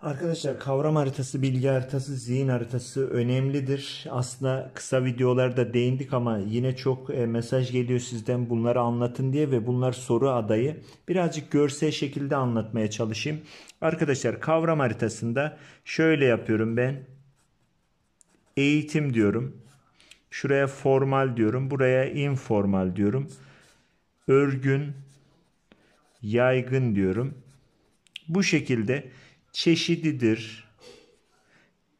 Arkadaşlar kavram haritası, bilgi haritası, zihin haritası önemlidir. Aslında kısa videolarda değindik ama yine çok e, mesaj geliyor sizden bunları anlatın diye ve bunlar soru adayı. Birazcık görsel şekilde anlatmaya çalışayım. Arkadaşlar kavram haritasında şöyle yapıyorum ben. Eğitim diyorum. Şuraya formal diyorum. Buraya informal diyorum. Örgün, yaygın diyorum. Bu şekilde çeşididir.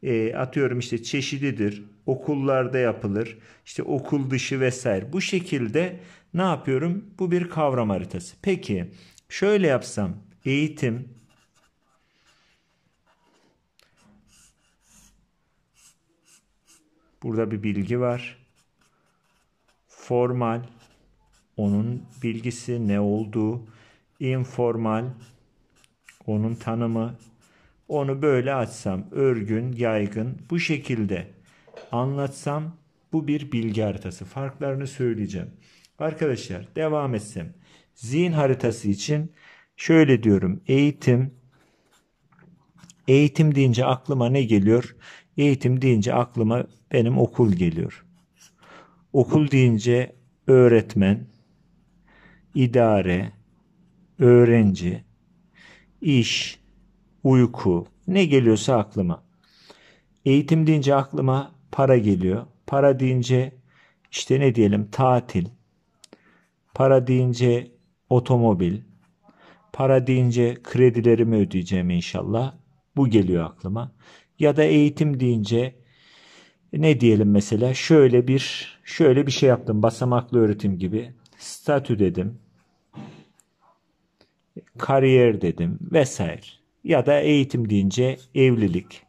E, atıyorum işte çeşididir. Okullarda yapılır. İşte okul dışı vesaire. Bu şekilde ne yapıyorum? Bu bir kavram haritası. Peki şöyle yapsam eğitim Burada bir bilgi var. Formal onun bilgisi ne olduğu, informal onun tanımı, onu böyle açsam örgün, yaygın bu şekilde anlatsam bu bir bilgi haritası. Farklarını söyleyeceğim. Arkadaşlar devam etsem. Zihin haritası için şöyle diyorum. Eğitim Eğitim deyince aklıma ne geliyor? Eğitim deyince aklıma benim okul geliyor. Okul deyince öğretmen, idare, öğrenci, iş, uyku, ne geliyorsa aklıma. Eğitim deyince aklıma para geliyor. Para deyince işte ne diyelim tatil. Para deyince otomobil. Para deyince kredilerimi ödeyeceğim inşallah. Bu geliyor aklıma. Ya da eğitim deyince ne diyelim mesela şöyle bir şöyle bir şey yaptım basamaklı öğretim gibi statü dedim kariyer dedim vesaire ya da eğitim deyince evlilik.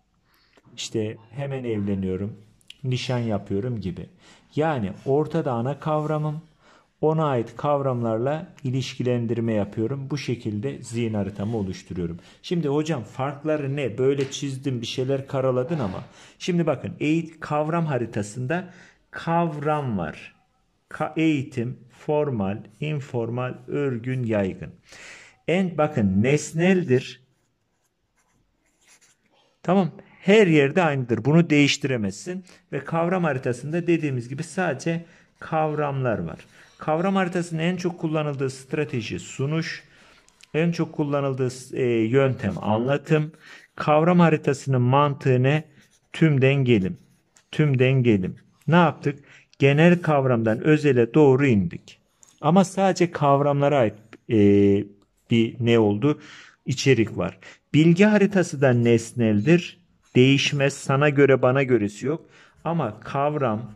İşte hemen evleniyorum, nişan yapıyorum gibi. Yani ortada ana kavramım, ona ait kavramlarla ilişkilendirme yapıyorum. Bu şekilde zihin haritamı oluşturuyorum. Şimdi hocam farkları ne? Böyle çizdim bir şeyler karaladın ama. Şimdi bakın eğit kavram haritasında kavram var. Ka eğitim formal, informal, örgün, yaygın. En bakın nesneldir. Tamam her yerde aynıdır. Bunu değiştiremezsin. Ve kavram haritasında dediğimiz gibi sadece kavramlar var. Kavram haritasının en çok kullanıldığı strateji sunuş, en çok kullanıldığı e, yöntem anlatım, kavram haritasının mantığı ne? Tüm dengelim. Tüm dengelim. Ne yaptık? Genel kavramdan özele doğru indik. Ama sadece kavramlara ait e, bir ne oldu? içerik var. Bilgi haritası da nesneldir. Değişmez sana göre bana göresi yok. Ama kavram,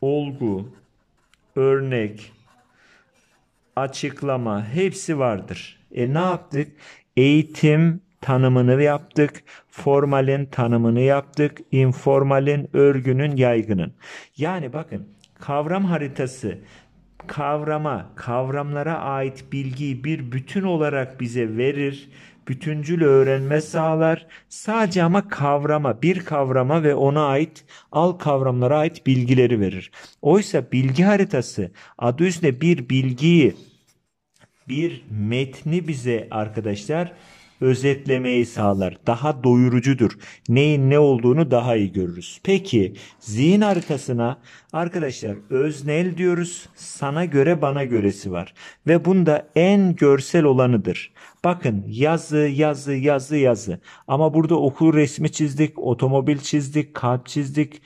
olgu, örnek, açıklama hepsi vardır. E ne yaptık? Eğitim tanımını yaptık. Formalin tanımını yaptık. informalin, örgünün, yaygının. Yani bakın kavram haritası kavrama, kavramlara ait bilgiyi bir bütün olarak bize verir, bütüncül öğrenme sağlar. Sadece ama kavrama, bir kavrama ve ona ait al kavramlara ait bilgileri verir. Oysa bilgi haritası adı üstünde bir bilgiyi, bir metni bize arkadaşlar özetlemeyi sağlar. Daha doyurucudur. Neyin ne olduğunu daha iyi görürüz. Peki zihin haritasına arkadaşlar öznel diyoruz. Sana göre bana göresi var. Ve bunda en görsel olanıdır. Bakın yazı yazı yazı yazı. Ama burada okul resmi çizdik, otomobil çizdik, kalp çizdik,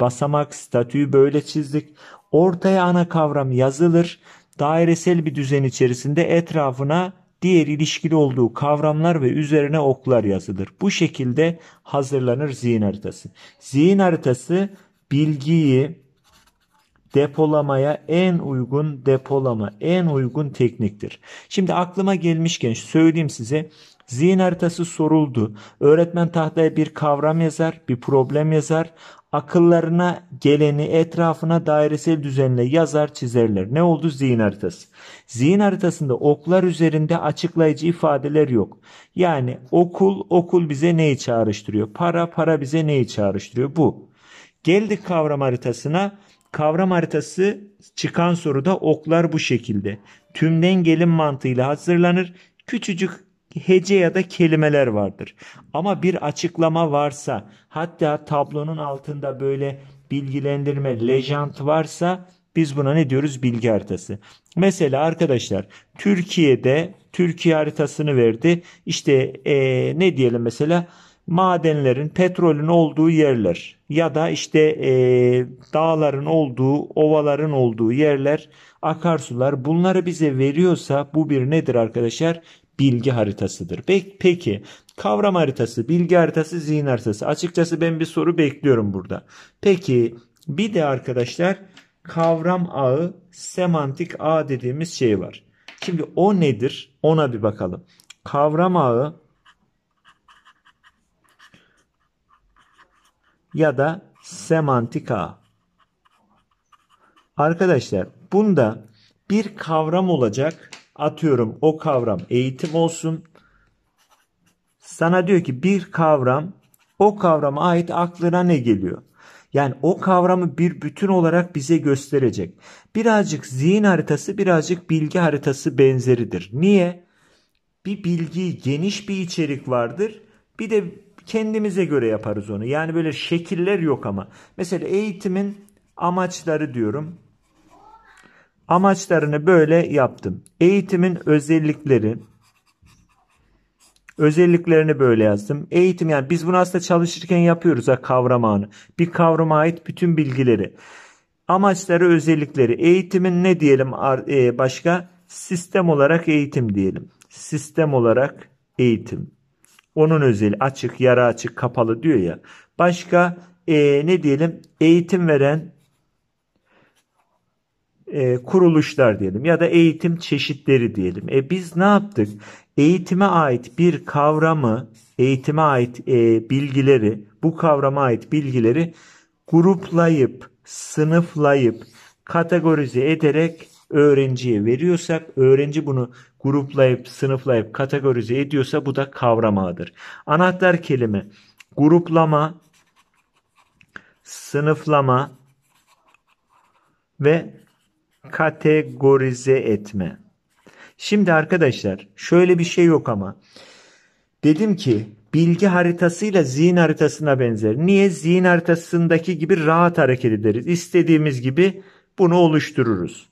basamak, statüyü böyle çizdik. Ortaya ana kavram yazılır. Dairesel bir düzen içerisinde etrafına diğer ilişkili olduğu kavramlar ve üzerine oklar yazılır. Bu şekilde hazırlanır zihin haritası. Zihin haritası bilgiyi, depolamaya en uygun depolama, en uygun tekniktir. Şimdi aklıma gelmişken söyleyeyim size. Zihin haritası soruldu. Öğretmen tahtaya bir kavram yazar, bir problem yazar. Akıllarına geleni etrafına dairesel düzenle yazar çizerler. Ne oldu zihin haritası? Zihin haritasında oklar üzerinde açıklayıcı ifadeler yok. Yani okul, okul bize neyi çağrıştırıyor? Para, para bize neyi çağrıştırıyor? Bu. Geldik kavram haritasına. Kavram haritası çıkan soruda oklar bu şekilde. Tüm gelin mantığıyla hazırlanır. Küçücük hece ya da kelimeler vardır. Ama bir açıklama varsa hatta tablonun altında böyle bilgilendirme lejant varsa biz buna ne diyoruz? Bilgi haritası. Mesela arkadaşlar Türkiye'de Türkiye haritasını verdi. İşte ee, ne diyelim mesela madenlerin, petrolün olduğu yerler ya da işte e, dağların olduğu, ovaların olduğu yerler, akarsular bunları bize veriyorsa bu bir nedir arkadaşlar? Bilgi haritasıdır. Peki kavram haritası, bilgi haritası, zihin haritası. Açıkçası ben bir soru bekliyorum burada. Peki bir de arkadaşlar kavram ağı, semantik ağ dediğimiz şey var. Şimdi o nedir? Ona bir bakalım. Kavram ağı ya da semantika. Arkadaşlar bunda bir kavram olacak. Atıyorum o kavram eğitim olsun. Sana diyor ki bir kavram o kavrama ait aklına ne geliyor? Yani o kavramı bir bütün olarak bize gösterecek. Birazcık zihin haritası, birazcık bilgi haritası benzeridir. Niye? Bir bilgi, geniş bir içerik vardır. Bir de Kendimize göre yaparız onu. Yani böyle şekiller yok ama. Mesela eğitimin amaçları diyorum. Amaçlarını böyle yaptım. Eğitimin özellikleri özelliklerini böyle yazdım. Eğitim yani biz bunu aslında çalışırken yapıyoruz ha kavramağını. Bir kavrama ait bütün bilgileri. Amaçları, özellikleri. Eğitimin ne diyelim e, başka? Sistem olarak eğitim diyelim. Sistem olarak eğitim. Onun özel açık, yara açık, kapalı diyor ya. Başka e, ne diyelim eğitim veren e, kuruluşlar diyelim ya da eğitim çeşitleri diyelim. E, biz ne yaptık? Eğitime ait bir kavramı, eğitime ait e, bilgileri, bu kavrama ait bilgileri gruplayıp, sınıflayıp, kategorize ederek öğrenciye veriyorsak öğrenci bunu gruplayıp sınıflayıp kategorize ediyorsa bu da kavram ağıdır. Anahtar kelime gruplama, sınıflama ve kategorize etme. Şimdi arkadaşlar şöyle bir şey yok ama. Dedim ki bilgi haritasıyla zihin haritasına benzer. Niye? Zihin haritasındaki gibi rahat hareket ederiz. İstediğimiz gibi bunu oluştururuz.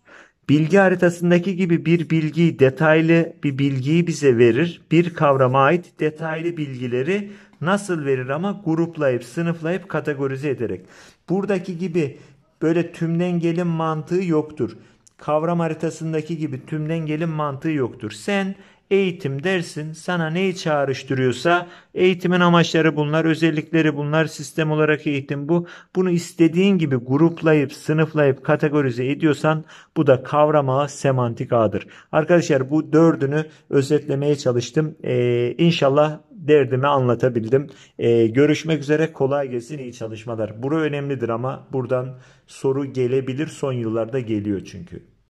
Bilgi haritasındaki gibi bir bilgiyi detaylı bir bilgiyi bize verir. Bir kavrama ait detaylı bilgileri nasıl verir ama gruplayıp, sınıflayıp, kategorize ederek. Buradaki gibi böyle tümden gelin mantığı yoktur. Kavram haritasındaki gibi tümden gelin mantığı yoktur. Sen eğitim dersin sana neyi çağrıştırıyorsa eğitimin amaçları bunlar, özellikleri bunlar, sistem olarak eğitim bu. Bunu istediğin gibi gruplayıp, sınıflayıp, kategorize ediyorsan bu da kavrama semantik ağdır. Arkadaşlar bu dördünü özetlemeye çalıştım. Ee, inşallah derdimi anlatabildim. Ee, görüşmek üzere kolay gelsin iyi çalışmalar. Bura önemlidir ama buradan soru gelebilir son yıllarda geliyor çünkü.